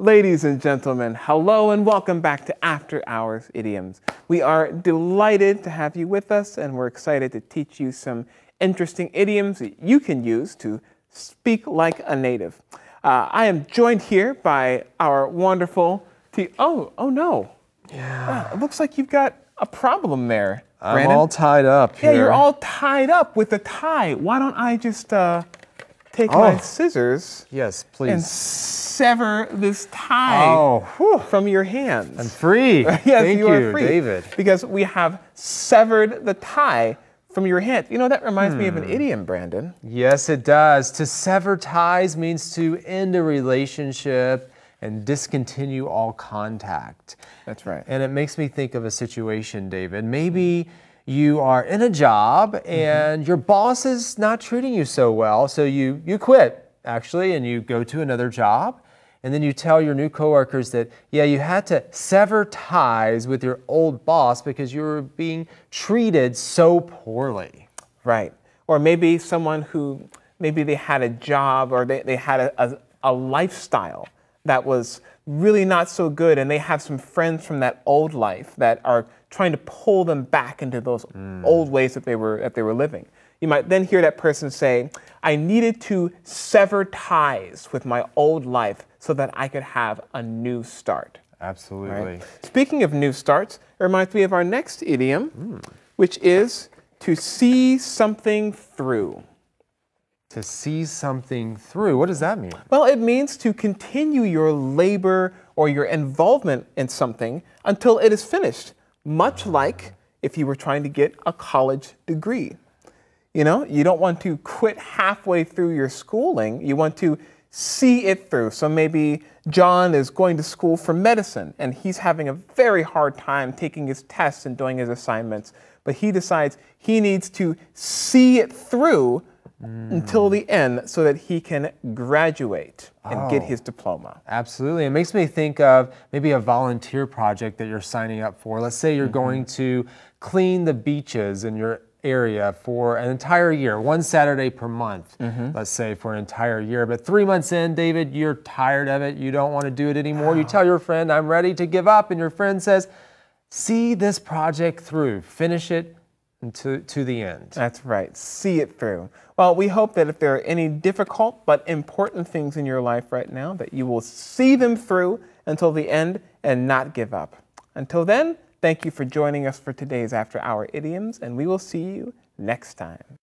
Ladies and gentlemen, hello and welcome back to After Hours Idioms. We are delighted to have you with us and we're excited to teach you some interesting idioms that you can use to speak like a native. Uh, I am joined here by our wonderful T. Oh, oh no. Yeah. Ah, it looks like you've got a problem there. I'm all tied up. Here. Yeah, you're all tied up with a tie. Why don't I just. Uh, take oh. my scissors. Yes, please. And sever this tie oh, from your hands. I'm free. yes, Thank you, you free. David. Because we have severed the tie from your hand. You know, that reminds hmm. me of an hmm. idiom, Brandon. Yes, it does. To sever ties means to end a relationship and discontinue all contact. That's right. And it makes me think of a situation, David. Maybe. Hmm you are in a job mm-hmm. and mm -hmm. your boss is not treating you so well, so you, you quit actually and you go to another job. And then you tell your new coworkers that, yeah, you had to sever ties with your old boss because you were being treated so poorly. Right. Or maybe someone who, maybe they had a job or they, they had a, a, a lifestyle that was really not so good and they have some friends from that old life that are trying to pull them back into those mm. old ways that they were that they were living. You might then hear that person say, "I needed to sever ties with my old life so that I could have a new start." Absolutely. Right? Speaking of new starts, it reminds me of our next idiom, mm. which is to see something through. To see something through. What does that mean? Well, it means to continue your labor or your involvement in something until it is finished much like if you were trying to get a college degree. You know, you don't want to quit halfway through your schooling. You want to see it through. So maybe John is going to school for medicine and he's having a very hard time taking his tests and doing his assignments, but he decides he needs to see it through Mm. until the end so that he can graduate and oh, get his diploma. Absolutely. It makes me think of maybe a volunteer project that you're signing up for. Let's say you're mm -hmm. going to clean the beaches in your area for an entire year, one Saturday per month, mm -hmm. let's say for an entire year. But three months in, David, you're tired of it. You don't want to do it anymore. Oh. You tell your friend, I'm ready to give up. And your friend says, See this project through, finish it to, to the end. That's right. See it through. Well, we hope that if there are any difficult but important things in your life right now, that you will see them through until the end and not give up. Until then, thank you for joining us for today's After Hour Idioms, and we will see you next time.